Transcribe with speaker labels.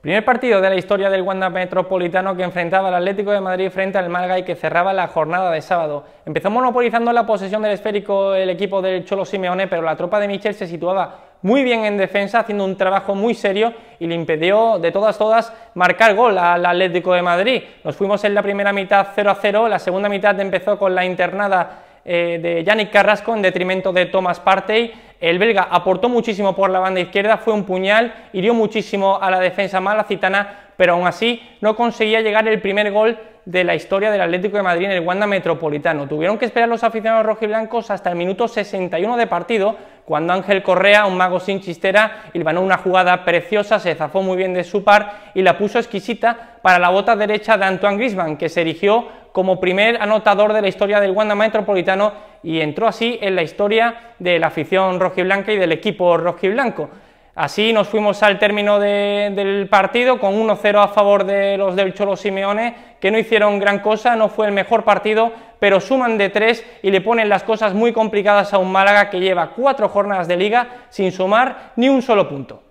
Speaker 1: Primer partido de la historia del Wanda Metropolitano que enfrentaba al Atlético de Madrid frente al Málaga y que cerraba la jornada de sábado. Empezó monopolizando la posesión del esférico el equipo del Cholo Simeone, pero la tropa de Michel se situaba muy bien en defensa, haciendo un trabajo muy serio y le impidió de todas todas marcar gol al Atlético de Madrid. Nos fuimos en la primera mitad 0 a 0, la segunda mitad empezó con la internada eh, de Yannick Carrasco en detrimento de Thomas Partey. El belga aportó muchísimo por la banda izquierda, fue un puñal, hirió muchísimo a la defensa malacitana, pero aún así no conseguía llegar el primer gol de la historia del Atlético de Madrid en el Wanda Metropolitano. Tuvieron que esperar los aficionados rojiblancos hasta el minuto 61 de partido, cuando Ángel Correa, un mago sin chistera, ilvanó una jugada preciosa, se zafó muy bien de su par y la puso exquisita para la bota derecha de Antoine Griezmann que se erigió como primer anotador de la historia del Wanda Metropolitano y entró así en la historia de la afición rojiblanca y del equipo rojiblanco. Así nos fuimos al término del partido con 1-0 a favor de los del Cholo Simeone, que no hicieron gran cosa, no fue el mejor partido, pero suman de tres y le ponen las cosas muy complicadas a un Málaga que lleva cuatro jornadas de liga sin sumar ni un solo punto.